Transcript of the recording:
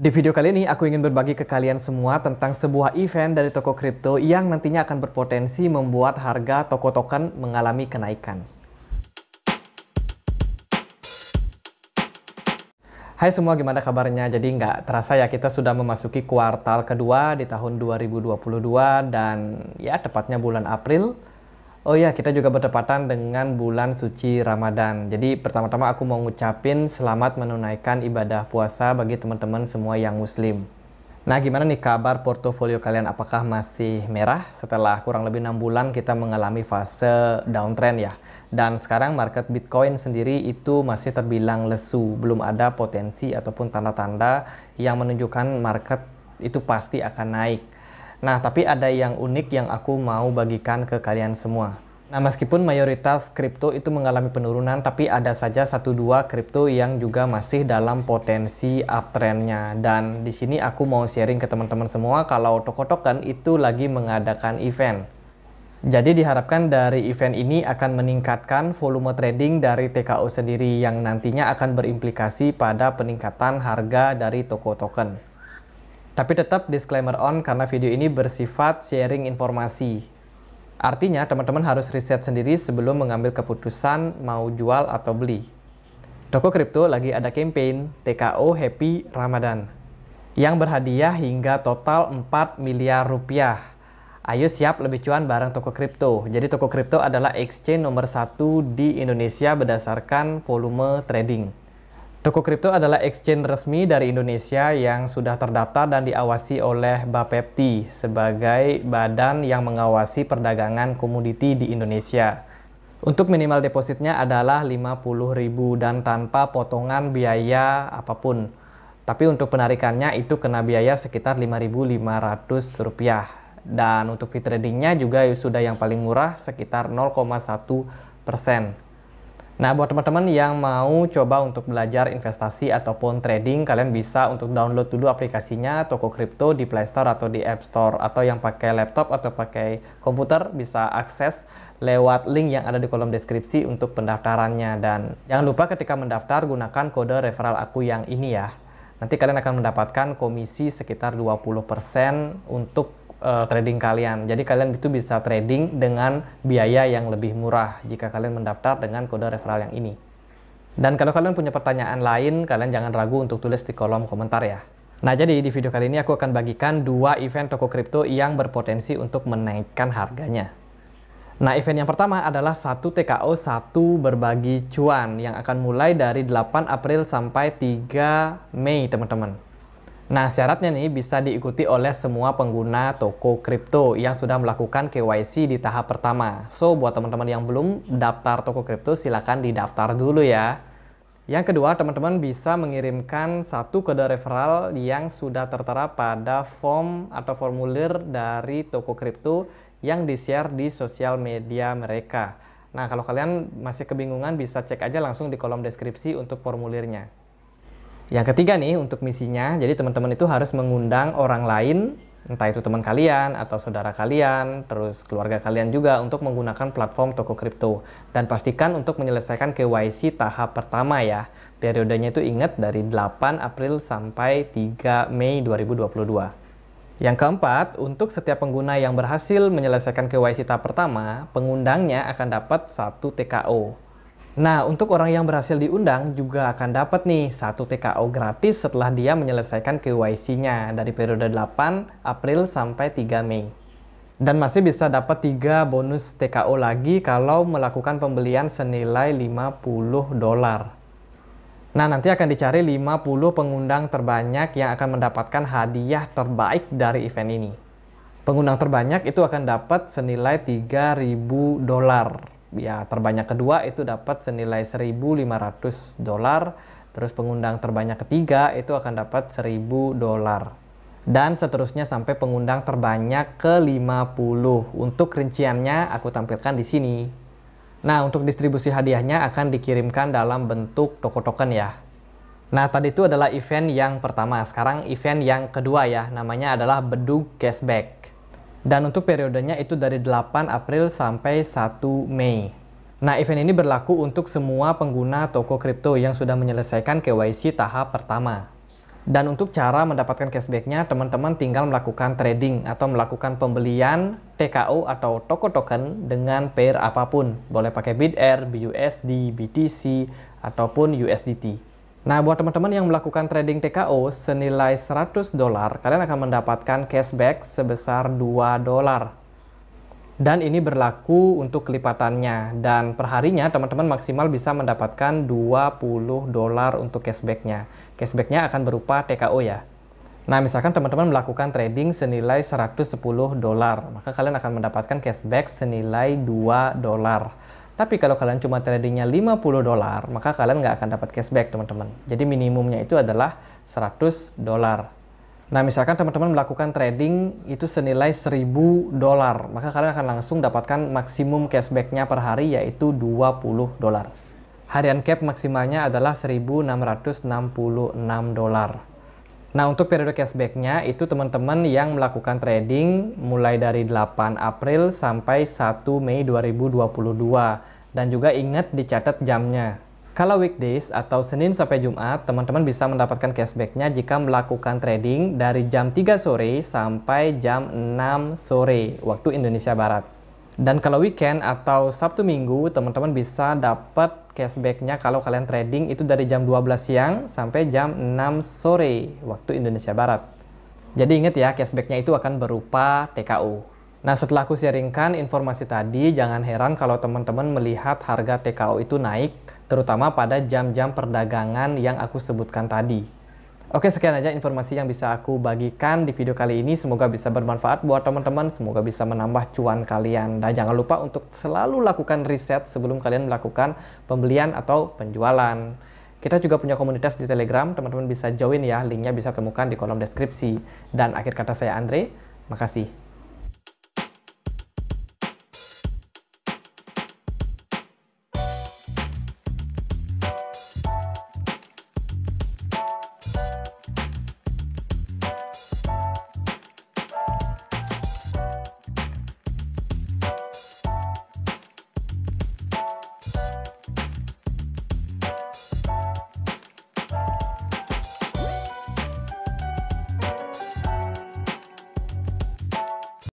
Di video kali ini, aku ingin berbagi ke kalian semua tentang sebuah event dari toko kripto yang nantinya akan berpotensi membuat harga toko token mengalami kenaikan. Hai semua, gimana kabarnya? Jadi nggak terasa ya kita sudah memasuki kuartal kedua di tahun 2022 dan ya tepatnya bulan April Oh iya, kita juga bertepatan dengan bulan suci Ramadan. Jadi pertama-tama aku mau ngucapin selamat menunaikan ibadah puasa bagi teman-teman semua yang muslim. Nah, gimana nih kabar portofolio kalian? Apakah masih merah setelah kurang lebih enam bulan kita mengalami fase downtrend ya? Dan sekarang market Bitcoin sendiri itu masih terbilang lesu, belum ada potensi ataupun tanda-tanda yang menunjukkan market itu pasti akan naik. Nah, tapi ada yang unik yang aku mau bagikan ke kalian semua. Nah, meskipun mayoritas kripto itu mengalami penurunan, tapi ada saja satu dua kripto yang juga masih dalam potensi uptrendnya. Dan di sini aku mau sharing ke teman-teman semua kalau Toko Token itu lagi mengadakan event. Jadi diharapkan dari event ini akan meningkatkan volume trading dari TKO sendiri yang nantinya akan berimplikasi pada peningkatan harga dari toko token. Tapi tetap disclaimer on karena video ini bersifat sharing informasi. Artinya teman-teman harus riset sendiri sebelum mengambil keputusan mau jual atau beli. Toko kripto lagi ada campaign TKO Happy Ramadan yang berhadiah hingga total 4 miliar rupiah. Ayo siap lebih cuan bareng toko kripto. Jadi toko kripto adalah exchange nomor satu di Indonesia berdasarkan volume trading. Toko kripto adalah exchange resmi dari Indonesia yang sudah terdaftar dan diawasi oleh Bapepti sebagai badan yang mengawasi perdagangan komoditi di Indonesia. Untuk minimal depositnya adalah 50.000 dan tanpa potongan biaya apapun. Tapi untuk penarikannya itu kena biaya sekitar Rp5.500. Dan untuk fee tradingnya juga sudah yang paling murah sekitar 0,1 persen. Nah, buat teman-teman yang mau coba untuk belajar investasi ataupun trading, kalian bisa untuk download dulu aplikasinya Toko Crypto di Play Store atau di App Store atau yang pakai laptop atau pakai komputer bisa akses lewat link yang ada di kolom deskripsi untuk pendaftarannya dan jangan lupa ketika mendaftar gunakan kode referral aku yang ini ya. Nanti kalian akan mendapatkan komisi sekitar 20% untuk uh, trading kalian. Jadi kalian itu bisa trading dengan biaya yang lebih murah jika kalian mendaftar dengan kode referral yang ini. Dan kalau kalian punya pertanyaan lain, kalian jangan ragu untuk tulis di kolom komentar ya. Nah, jadi di video kali ini aku akan bagikan dua event toko kripto yang berpotensi untuk menaikkan harganya. Nah, event yang pertama adalah satu TKO satu berbagi cuan yang akan mulai dari 8 April sampai 3 Mei, teman-teman. Nah, syaratnya nih bisa diikuti oleh semua pengguna toko kripto yang sudah melakukan KYC di tahap pertama. So, buat teman-teman yang belum daftar toko kripto, silahkan didaftar dulu ya. Yang kedua, teman-teman bisa mengirimkan satu kode referral yang sudah tertera pada form atau formulir dari toko kripto yang di-share di sosial media mereka. Nah, kalau kalian masih kebingungan bisa cek aja langsung di kolom deskripsi untuk formulirnya. Yang ketiga nih untuk misinya, jadi teman-teman itu harus mengundang orang lain, entah itu teman kalian atau saudara kalian, terus keluarga kalian juga untuk menggunakan platform toko kripto. Dan pastikan untuk menyelesaikan KYC tahap pertama ya. Periodenya itu ingat dari 8 April sampai 3 Mei 2022. Yang keempat, untuk setiap pengguna yang berhasil menyelesaikan KYC tahap pertama, pengundangnya akan dapat satu TKO Nah, untuk orang yang berhasil diundang juga akan dapat nih satu TKO gratis setelah dia menyelesaikan KYC-nya dari periode 8 April sampai 3 Mei. Dan masih bisa dapat tiga bonus TKO lagi kalau melakukan pembelian senilai 50 dolar. Nah, nanti akan dicari 50 pengundang terbanyak yang akan mendapatkan hadiah terbaik dari event ini. Pengundang terbanyak itu akan dapat senilai 3000 dolar ya terbanyak kedua itu dapat senilai 1.500 dolar, terus pengundang terbanyak ketiga itu akan dapat 1.000 dolar. Dan seterusnya sampai pengundang terbanyak ke-50. Untuk rinciannya aku tampilkan di sini. Nah, untuk distribusi hadiahnya akan dikirimkan dalam bentuk toko token ya. Nah, tadi itu adalah event yang pertama. Sekarang event yang kedua ya, namanya adalah Bedug Cashback dan untuk periodenya itu dari 8 April sampai 1 Mei. Nah, event ini berlaku untuk semua pengguna toko kripto yang sudah menyelesaikan KYC tahap pertama. Dan untuk cara mendapatkan cashbacknya, teman-teman tinggal melakukan trading atau melakukan pembelian TKO atau toko token dengan pair apapun. Boleh pakai BitR, BUSD, BTC, ataupun USDT. Nah, buat teman-teman yang melakukan trading TKO senilai 100 dolar, kalian akan mendapatkan cashback sebesar 2 dolar. Dan ini berlaku untuk kelipatannya. Dan perharinya teman-teman maksimal bisa mendapatkan 20 dolar untuk cashbacknya. Cashbacknya akan berupa TKO ya. Nah, misalkan teman-teman melakukan trading senilai 110 dolar, maka kalian akan mendapatkan cashback senilai 2 dolar. Tapi kalau kalian cuma tradingnya 50 dolar, maka kalian nggak akan dapat cashback teman-teman. Jadi minimumnya itu adalah 100 dolar. Nah misalkan teman-teman melakukan trading itu senilai 1000 dolar, maka kalian akan langsung dapatkan maksimum cashbacknya per hari yaitu 20 dolar. Harian cap maksimalnya adalah 1666 dolar. Nah, untuk periode cashbacknya itu teman-teman yang melakukan trading mulai dari 8 April sampai 1 Mei 2022. Dan juga ingat dicatat jamnya. Kalau weekdays atau Senin sampai Jumat, teman-teman bisa mendapatkan cashbacknya jika melakukan trading dari jam 3 sore sampai jam 6 sore waktu Indonesia Barat. Dan kalau weekend atau Sabtu Minggu, teman-teman bisa dapat cashbacknya kalau kalian trading itu dari jam 12 siang sampai jam 6 sore waktu Indonesia Barat. Jadi ingat ya, cashbacknya itu akan berupa TKU. Nah setelah aku sharingkan informasi tadi, jangan heran kalau teman-teman melihat harga TKO itu naik, terutama pada jam-jam perdagangan yang aku sebutkan tadi. Oke, sekian aja informasi yang bisa aku bagikan di video kali ini. Semoga bisa bermanfaat buat teman-teman, semoga bisa menambah cuan kalian. Dan jangan lupa untuk selalu lakukan riset sebelum kalian melakukan pembelian atau penjualan. Kita juga punya komunitas di Telegram, teman-teman bisa join ya, linknya bisa temukan di kolom deskripsi. Dan akhir kata saya Andre, makasih.